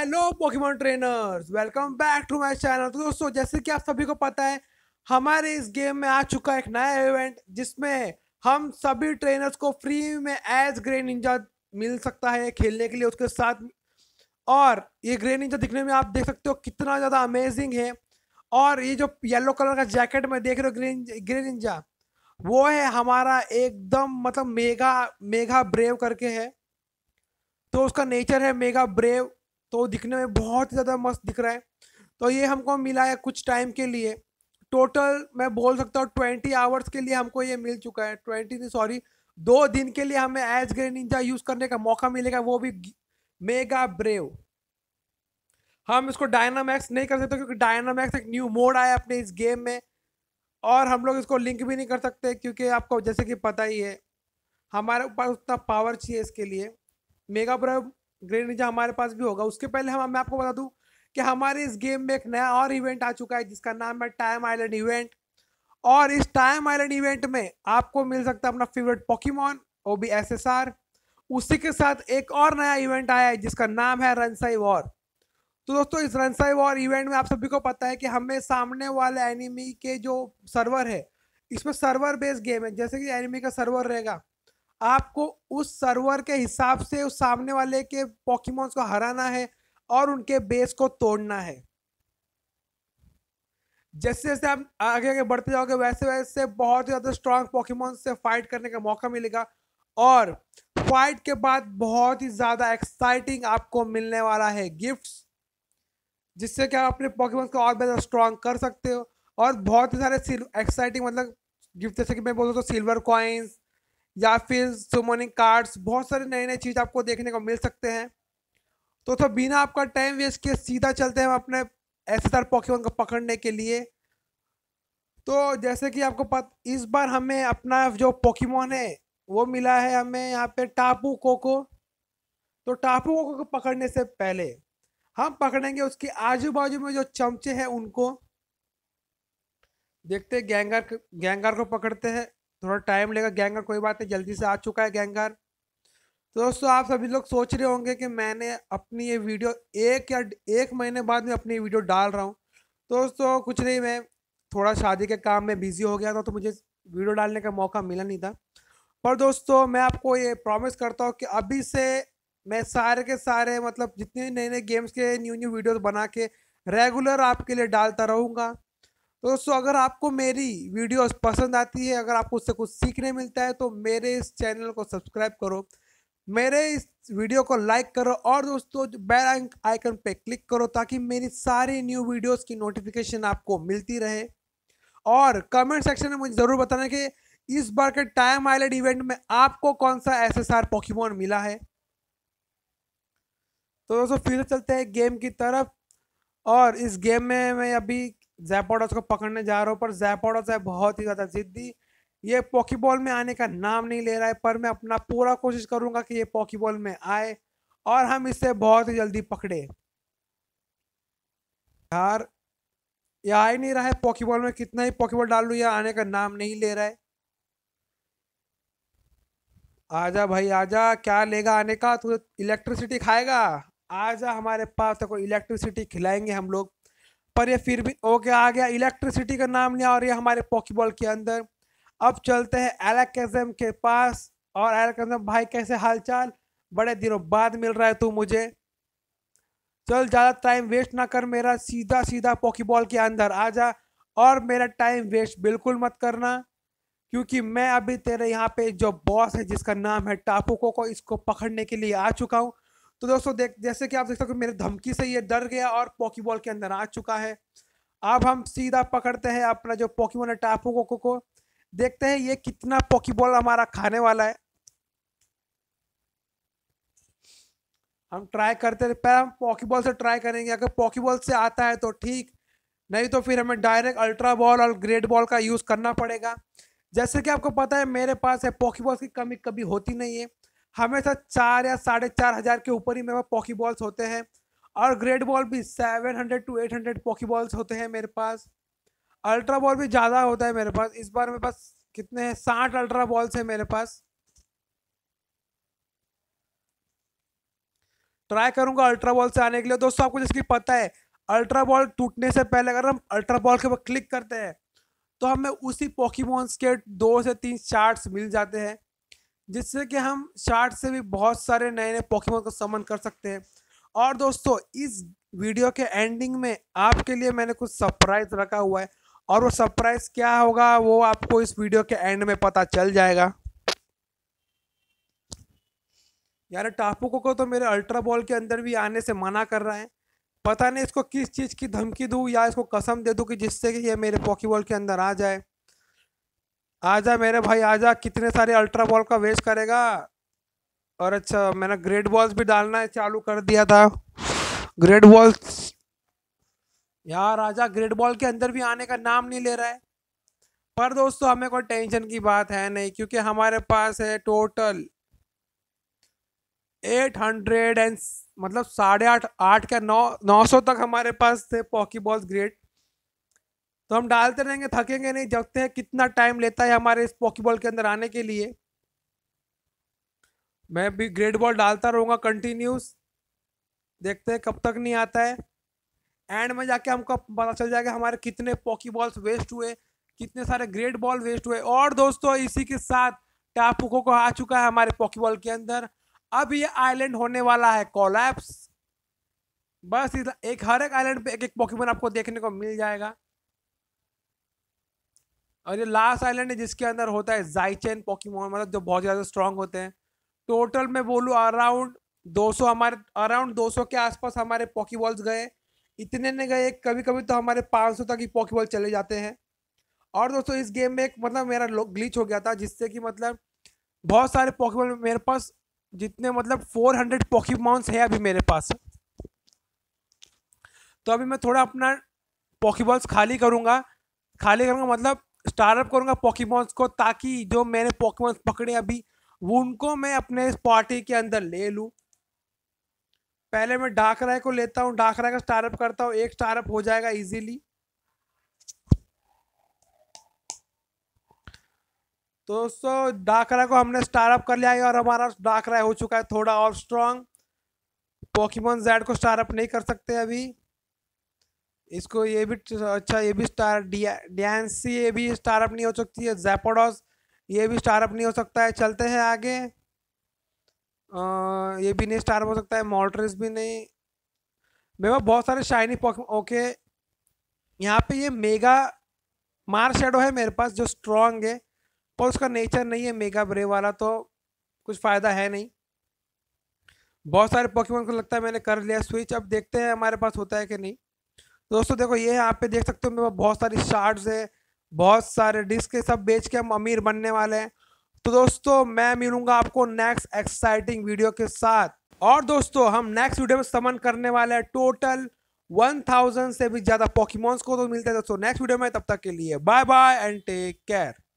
hello Pokemon trainers welcome back to my channel तो दोस्तों जैसे कि आप सभी को पता है हमारे इस गेम में आ चुका एक नया इवेंट जिसमें हम सभी ट्रेनर्स को फ्री में एज ग्रे निंजा मिल सकता है खेलने के लिए उसके साथ और ये ग्रे निंजा दिखने में आप देख सकते हो कितना ज़्यादा अमेजिंग है और ये जो येलो कलर का जैकेट में देख रहे हो ग्रीन ग्रे निंजा वो है हमारा एकदम मतलब मेगा मेगा ब्रेव करके है तो उसका नेचर है मेगा ब्रेव तो दिखने में बहुत ज़्यादा मस्त दिख रहा है तो ये हमको मिला है कुछ टाइम के लिए टोटल मैं बोल सकता हूँ ट्वेंटी आवर्स के लिए हमको ये मिल चुका है ट्वेंटी सॉरी दो दिन के लिए हमें एज ग्रे निंजा यूज़ करने का मौका मिलेगा वो भी मेगा ब्रेव हम इसको डायनामैक्स नहीं कर सकते क्योंकि डायनामैक्स एक न्यू मोड आया अपने इस गेम में और हम लोग इसको लिंक भी नहीं कर सकते क्योंकि आपको जैसे कि पता ही है हमारे पास उतना पावर चाहिए इसके लिए मेगा ब्रेव ग्रेट निजा हमारे पास भी होगा उसके पहले हम मैं आपको बता दूं कि हमारे इस गेम में एक नया और इवेंट आ चुका है जिसका नाम है टाइम आइलैंड इवेंट और इस टाइम आइलैंड इवेंट में आपको मिल सकता है अपना favourite Pokemon O B S S R उसी के साथ एक और नया इवेंट आया है जिसका नाम है रनसाई वॉर तो दोस्तों इस रनसाई वॉर इवेंट में आप सभी को पता है कि हमें सामने वाले एनिमी के जो सर्वर है इसमें सर्वर बेस्ड गेम है जैसे कि एनिमी का सर्वर रहेगा आपको उस सर्वर के हिसाब से उस सामने वाले के पॉकीमोन्स को हराना है और उनके बेस को तोड़ना है जैसे जैसे आप आगे आगे बढ़ते जाओगे वैसे वैसे बहुत ही ज़्यादा स्ट्रॉन्ग पॉकीमोन्स से फाइट करने का मौका मिलेगा और फाइट के बाद बहुत ही ज़्यादा एक्साइटिंग आपको मिलने वाला है गिफ्ट्स जिससे कि आप अपने पॉकीमोन्स को और भी ज़्यादा स्ट्रॉन्ग कर सकते हो और बहुत ही सारे एक्साइटिंग मतलब गिफ्ट जैसे कि मैं बोलूँ तो सिल्वर कॉइन्स या फिर सुमोनिंग कार्ड्स बहुत सारे नए नए चीज़ आपको देखने को मिल सकते हैं तो तो बिना आपका टाइम वेस्ट किए सीधा चलते हैं हम अपने ऐसे तार को पकड़ने के लिए तो जैसे कि आपको पता इस बार हमें अपना जो पॉकीमोन है वो मिला है हमें यहाँ पे टापू कोको तो टापू कोको को पकड़ने से पहले हम पकड़ेंगे उसके आजू बाजू में जो चमचे हैं उनको देखते गैंगार गैंगार को पकड़ते हैं थोड़ा टाइम लेगा गैंगर कोई बात नहीं जल्दी से आ चुका है गैंगर तो दोस्तों आप सभी लोग सोच रहे होंगे कि मैंने अपनी ये वीडियो एक या एक महीने बाद में अपनी वीडियो डाल रहा हूँ दोस्तों कुछ नहीं मैं थोड़ा शादी के काम में बिज़ी हो गया था तो मुझे वीडियो डालने का मौका मिला नहीं था पर दोस्तों मैं आपको ये प्रॉमिस करता हूँ कि अभी से मैं सारे के सारे मतलब जितने नए नए गेम्स के न्यू न्यू वीडियोस बना के रेगुलर आपके लिए डालता रहूँगा तो दोस्तों अगर आपको मेरी वीडियोस पसंद आती है अगर आपको उससे कुछ सीखने मिलता है तो मेरे इस चैनल को सब्सक्राइब करो मेरे इस वीडियो को लाइक करो और दोस्तों बेल आइकन पे क्लिक करो ताकि मेरी सारी न्यू वीडियोस की नोटिफिकेशन आपको मिलती रहे और कमेंट सेक्शन में मुझे ज़रूर बताना कि इस बार के टाइम आइलैंड इवेंट में आपको कौन सा एस एस मिला है तो दोस्तों फिर चलते हैं गेम की तरफ और इस गेम में मैं अभी जैपोडस को पकड़ने जा रहा हूँ पर जैपोडस है बहुत ही ज़्यादा ज़िद्दी ये पॉकीबॉल में आने का नाम नहीं ले रहा है पर मैं अपना पूरा कोशिश करूँगा कि ये पॉकीबॉल में आए और हम इसे बहुत ही जल्दी पकड़े यार ये आ ही नहीं रहा है पॉकीबॉल में कितना ही पॉकीबॉल डाल लूँ ये आने का नाम नहीं ले रहा है आजा भाई आजा क्या लेगा आने का तू इलेक्ट्रिसिटी तो खाएगा आजा हमारे पास तो कोई इलेक्ट्रिसिटी खिलाएंगे हम लोग पर ये फिर भी ओके आ गया इलेक्ट्रिसिटी का नाम लिया और ये हमारे पॉकीबॉल के अंदर अब चलते हैं एलेक्जम के पास और एलेक्जम भाई कैसे हालचाल बड़े दिनों बाद मिल रहा है तू मुझे चल ज़्यादा टाइम वेस्ट ना कर मेरा सीधा सीधा पॉकीबॉल के अंदर आ जा और मेरा टाइम वेस्ट बिल्कुल मत करना क्योंकि मैं अभी तेरे यहाँ पे जो बॉस है जिसका नाम है टापू को इसको पकड़ने के लिए आ चुका हूँ तो दोस्तों देख जैसे कि आप देख सकते हो मेरे धमकी से ये डर गया और पॉकीबॉल के अंदर आ चुका है अब हम सीधा पकड़ते हैं अपना जो पॉकीबॉल है टापू कोको को देखते हैं ये कितना पॉकीबॉल हमारा खाने वाला है हम ट्राई करते हैं पहले हम पॉकीबॉल से ट्राई करेंगे अगर पॉकीबॉल से आता है तो ठीक नहीं तो फिर हमें डायरेक्ट अल्ट्रा बॉल और ग्रेट बॉल का यूज़ करना पड़ेगा जैसे कि आपको पता है मेरे पास है पॉकीबॉल की कमी कभी होती नहीं है हमेशा चार या साढ़े चार हज़ार के ऊपर ही मेरे पास पॉकी बॉल्स होते हैं और ग्रेट बॉल भी seven hundred to eight hundred poke balls होते हैं मेरे पास अल्ट्रा बॉल भी ज़्यादा होता है मेरे पास इस बार मेरे पास कितने हैं साठ अल्ट्रा बॉल्स हैं मेरे पास ट्राई करूंगा अल्ट्रा बॉल से आने के लिए दोस्तों आपको जिसकी पता है अल्ट्रा बॉल टूटने से पहले अगर हम अल्ट्रा बॉल के ऊपर क्लिक करते हैं तो हमें उसी पॉकीबॉन्स के दो से तीन चार्ट्स मिल जाते हैं जिससे कि हम शार्ट से भी बहुत सारे नए नए पॉकीमोन को समन कर सकते हैं और दोस्तों इस वीडियो के एंडिंग में आपके लिए मैंने कुछ सरप्राइज़ रखा हुआ है और वो सरप्राइज़ क्या होगा वो आपको इस वीडियो के एंड में पता चल जाएगा यार टापू को तो मेरे अल्ट्रा बॉल के अंदर भी आने से मना कर रहा है पता नहीं इसको किस चीज़ की धमकी दूँ या इसको कसम दे दूँ कि जिससे कि ये मेरे पॉकी बॉल के अंदर आ जाए आजा मेरे भाई आजा कितने सारे अल्ट्रा बॉल का वेस्ट करेगा और अच्छा मैंने ग्रेट बॉल्स भी डालना चालू कर दिया था ग्रेट बॉल्स यार राजा ग्रेट बॉल के अंदर भी आने का नाम नहीं ले रहा है पर दोस्तों हमें कोई टेंशन की बात है नहीं क्योंकि हमारे पास है टोटल एट हंड्रेड एंड मतलब साढ़े आठ आठ का नौ नौ सौ तक हमारे पास थे पॉकी बॉल्स ग्रेट तो हम डालते रहेंगे थकेंगे नहीं जगते हैं कितना टाइम लेता है हमारे इस पॉकीबॉल के अंदर आने के लिए मैं भी ग्रेड बॉल डालता रहूँगा कंटिन्यूस देखते हैं कब तक नहीं आता है एंड में जाके हमको पता चल जाएगा हमारे कितने पॉकी बॉल्स वेस्ट हुए कितने सारे ग्रेट बॉल वेस्ट हुए और दोस्तों इसी के साथ टापुको को आ चुका है हमारे पॉकी बॉल के अंदर अब ये आइलैंड होने वाला है कोलैप्स बस एक हर एक आइलैंड पे एक एक पॉकी बॉल आपको देखने को मिल जाएगा और ये लास्ट आइलैंड है जिसके अंदर होता है जाइचेन पॉकीमोन मतलब जो बहुत ज़्यादा स्ट्रांग होते हैं टोटल मैं बोलूँ अराउंड 200 हमारे अराउंड 200 के आसपास हमारे पॉकीबॉल्स गए इतने ने गए कभी कभी तो हमारे 500 तक ही पॉकीबॉल चले जाते हैं और दोस्तों इस गेम में एक मतलब मेरा ग्लिच हो गया था जिससे कि मतलब बहुत सारे पॉकीबॉल मेरे पास जितने मतलब 400 हंड्रेड पॉकीमॉन्स है अभी मेरे पास तो अभी मैं थोड़ा अपना पॉकीबॉल्स खाली करूँगा खाली करूँगा मतलब स्टार्टअप करूँगा पॉकीमॉन्स को ताकि जो मैंने पॉकीमॉन्स पकड़े अभी वो उनको मैं अपने इस पार्टी के अंदर ले लूँ पहले मैं डाकराय को लेता हूँ डाकराय का स्टार्टअप करता हूँ एक स्टार्टअप हो जाएगा इजीली तो दोस्तों डाकरा को हमने स्टार्टअप कर लिया है और हमारा डाकरा हो चुका है थोड़ा और स्ट्रांग पॉकीमॉन जेड को स्टार्टअप नहीं कर सकते अभी इसको ये भी तो अच्छा ये भी स्टार डीएनसी ये भी स्टार अप नहीं हो सकती है जैपोडॉस ये भी स्टार अप नहीं हो सकता है चलते हैं आगे आ, ये भी नहीं स्टार हो सकता है मॉल्ट्रेस भी नहीं मेरे पास बहुत सारे शाइनी ओके यहाँ पे ये मेगा मार शेडो है मेरे पास जो स्ट्रॉन्ग है पर उसका नेचर नहीं है मेगा ब्रे वाला तो कुछ फ़ायदा है नहीं बहुत सारे पॉकीमोन को लगता है मैंने कर लिया स्विच अब देखते हैं हमारे पास होता है कि नहीं दोस्तों देखो ये यहाँ पे देख सकते हो मेरे पास बहुत सारी शार्ट्स है बहुत सारे डिस्क है सब बेच के हम अमीर बनने वाले हैं तो दोस्तों मैं मिलूंगा आपको नेक्स्ट एक्साइटिंग वीडियो के साथ और दोस्तों हम नेक्स्ट वीडियो में समन करने वाले हैं टोटल वन थाउजेंड से भी ज़्यादा पॉकीमोन्स को तो मिलते हैं दोस्तों नेक्स्ट वीडियो में तब तक के लिए bye bye and take care